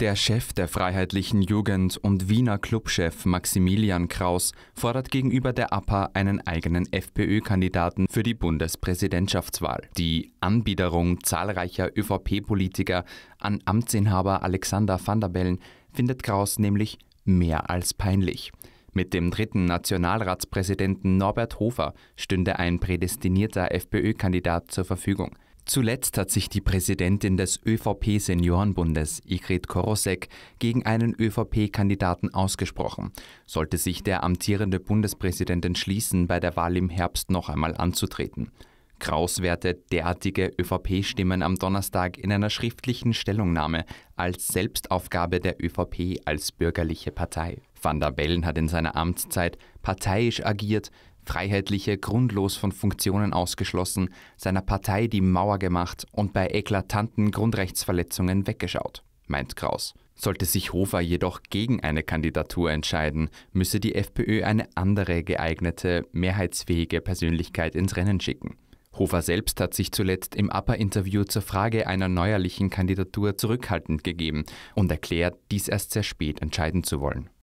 Der Chef der Freiheitlichen Jugend und Wiener Clubchef Maximilian Kraus fordert gegenüber der APA einen eigenen FPÖ-Kandidaten für die Bundespräsidentschaftswahl. Die Anbiederung zahlreicher ÖVP-Politiker an Amtsinhaber Alexander van der Bellen findet Kraus nämlich mehr als peinlich. Mit dem dritten Nationalratspräsidenten Norbert Hofer stünde ein prädestinierter FPÖ-Kandidat zur Verfügung. Zuletzt hat sich die Präsidentin des ÖVP-Seniorenbundes, Igrit Korosek, gegen einen ÖVP-Kandidaten ausgesprochen. Sollte sich der amtierende Bundespräsident entschließen, bei der Wahl im Herbst noch einmal anzutreten. Kraus wertet derartige ÖVP-Stimmen am Donnerstag in einer schriftlichen Stellungnahme als Selbstaufgabe der ÖVP als bürgerliche Partei. Van der Bellen hat in seiner Amtszeit parteiisch agiert, Freiheitliche grundlos von Funktionen ausgeschlossen, seiner Partei die Mauer gemacht und bei eklatanten Grundrechtsverletzungen weggeschaut, meint Kraus. Sollte sich Hofer jedoch gegen eine Kandidatur entscheiden, müsse die FPÖ eine andere geeignete, mehrheitsfähige Persönlichkeit ins Rennen schicken. Hofer selbst hat sich zuletzt im Upper-Interview zur Frage einer neuerlichen Kandidatur zurückhaltend gegeben und erklärt, dies erst sehr spät entscheiden zu wollen.